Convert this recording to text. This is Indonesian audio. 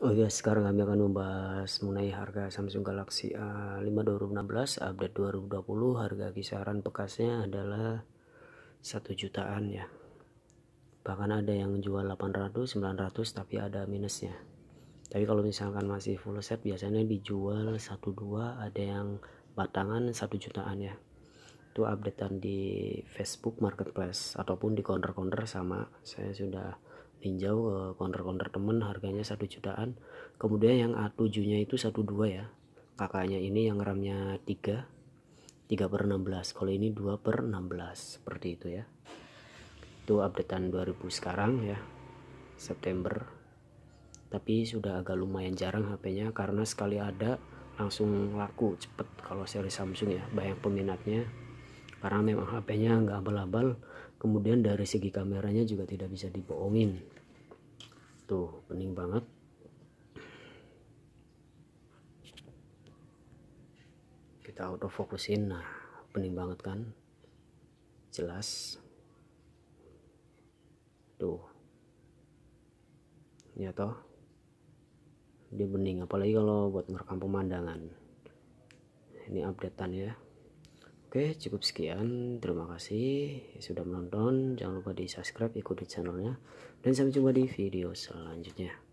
Oh ya, sekarang kami akan membahas mengenai harga Samsung Galaxy A5 2016 update 2020. Harga kisaran bekasnya adalah 1 jutaan ya. Bahkan ada yang jual 800, 900 tapi ada minusnya. Tapi kalau misalkan masih full set biasanya dijual 1 2, ada yang batangan 1 jutaan ya. Itu updatean di Facebook Marketplace ataupun di counter-counter sama. Saya sudah Ninjau eh, ke counter-counter temen harganya satu jutaan kemudian yang A7 nya itu 12 ya kakaknya ini yang RAM-nya 3 3 per 16 kalau ini 2 per 16 seperti itu ya itu updatean 2000 sekarang ya September tapi sudah agak lumayan jarang HP-nya karena sekali ada langsung laku cepet kalau seri Samsung ya banyak peminatnya karena memang HP-nya nggak abal-abal kemudian dari segi kameranya juga tidak bisa dibohongin tuh bening banget kita autofokusin nah bening banget kan jelas tuh ya toh dia bening apalagi kalau buat merekam pemandangan ini updatean ya Oke, cukup sekian. Terima kasih sudah menonton. Jangan lupa di subscribe, ikuti channelnya. Dan sampai jumpa di video selanjutnya.